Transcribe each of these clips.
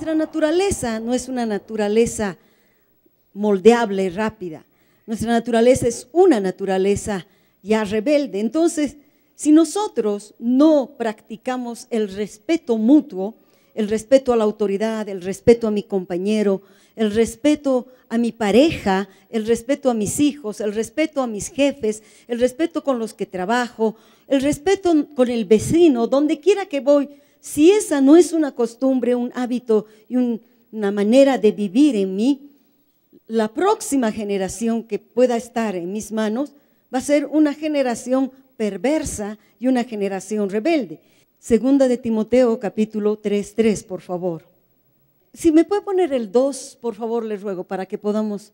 nuestra naturaleza no es una naturaleza moldeable, y rápida. Nuestra naturaleza es una naturaleza ya rebelde. Entonces, si nosotros no practicamos el respeto mutuo, el respeto a la autoridad, el respeto a mi compañero, el respeto a mi pareja, el respeto a mis hijos, el respeto a mis jefes, el respeto con los que trabajo, el respeto con el vecino, donde quiera que voy, si esa no es una costumbre, un hábito y una manera de vivir en mí, la próxima generación que pueda estar en mis manos va a ser una generación perversa y una generación rebelde. Segunda de Timoteo capítulo 3, 3, por favor. Si me puede poner el 2, por favor, le ruego, para que podamos...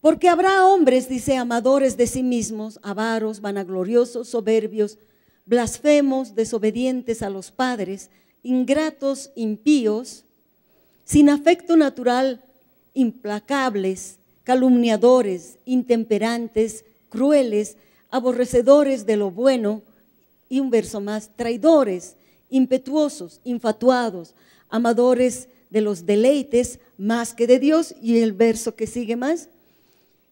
Porque habrá hombres, dice, amadores de sí mismos, avaros, vanagloriosos, soberbios, blasfemos, desobedientes a los padres, ingratos, impíos, sin afecto natural, implacables, calumniadores, intemperantes, crueles, aborrecedores de lo bueno, y un verso más, traidores, impetuosos, infatuados, amadores de los deleites más que de Dios, y el verso que sigue más,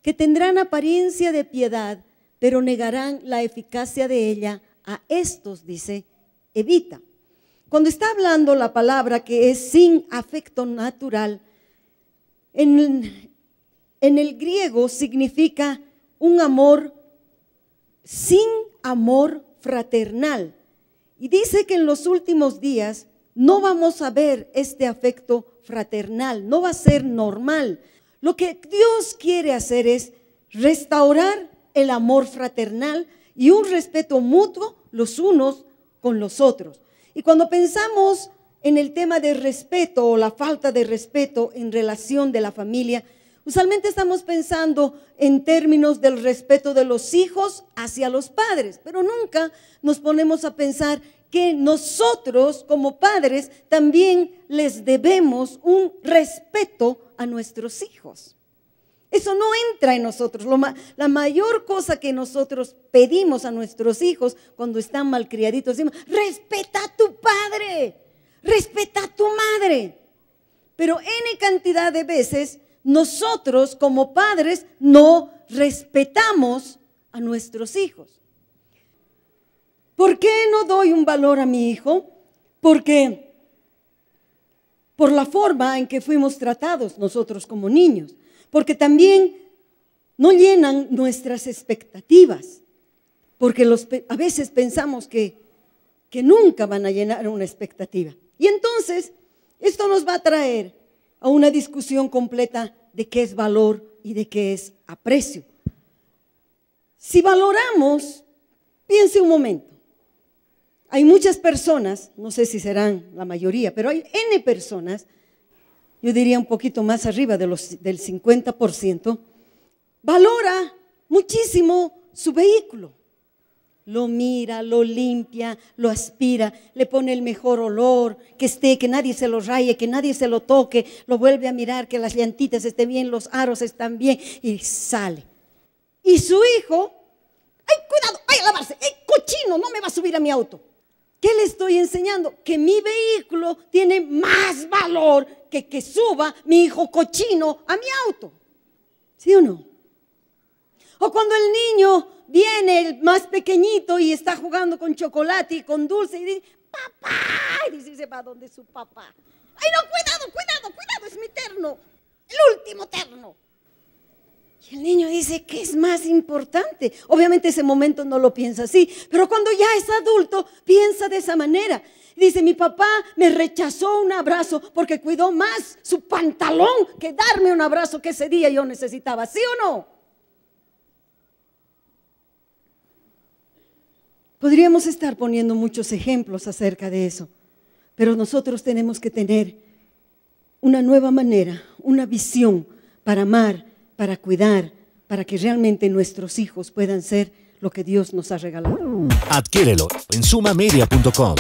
que tendrán apariencia de piedad, pero negarán la eficacia de ella a estos dice, evita. Cuando está hablando la palabra que es sin afecto natural, en, el griego significa un amor sin amor fraternal. Y dice que en los últimos días no vamos a ver este afecto fraternal, no va a ser normal. Lo que Dios quiere hacer es restaurar el amor fraternal y un respeto mutuo los unos con los otros. Y cuando pensamos en el tema de respeto o la falta de respeto en relación de la familia, usualmente estamos pensando en términos del respeto de los hijos hacia los padres, pero nunca nos ponemos a pensar que nosotros como padres también les debemos un respeto a nuestros hijos. Eso no entra en nosotros. Lo la mayor cosa que nosotros pedimos a nuestros hijos cuando están malcriaditos, decimos, respeta a tu padre, respeta a tu madre. Pero N cantidad de veces nosotros como padres no respetamos a nuestros hijos. ¿Por qué no doy un valor a mi hijo? Porque por la forma en que fuimos tratados nosotros como niños, porque también no llenan nuestras expectativas, porque a veces pensamos que, que nunca van a llenar una expectativa. Y entonces, esto nos va a traer a una discusión completa de qué es valor y de qué es aprecio. Si valoramos, piense un momento, hay muchas personas, no sé si serán la mayoría, pero hay N personas, yo diría un poquito más arriba de los, del 50%, valora muchísimo su vehículo. Lo mira, lo limpia, lo aspira, le pone el mejor olor, que esté, que nadie se lo raye, que nadie se lo toque, lo vuelve a mirar, que las llantitas estén bien, los aros están bien, y sale. Y su hijo, ¡ay, cuidado! ¡Ay, a lavarse! ¡Ay, cochino! No me va a subir a mi auto. ¿Qué le estoy enseñando? Que mi vehículo tiene más valor que que suba mi hijo cochino a mi auto. ¿Sí o no? O cuando el niño viene, el más pequeñito, y está jugando con chocolate y con dulce, y dice, papá, y dice, se va donde su papá. Ay, no, cuidado, cuidado, cuidado, es mi terno, el último terno. Y el niño dice, ¿qué es más importante? Obviamente ese momento no lo piensa así, pero cuando ya es adulto, piensa de esa manera. Dice, mi papá me rechazó un abrazo porque cuidó más su pantalón que darme un abrazo que ese día yo necesitaba, ¿sí o no? Podríamos estar poniendo muchos ejemplos acerca de eso, pero nosotros tenemos que tener una nueva manera, una visión para amar para cuidar, para que realmente nuestros hijos puedan ser lo que Dios nos ha regalado. Adquiérelo en sumamedia.com.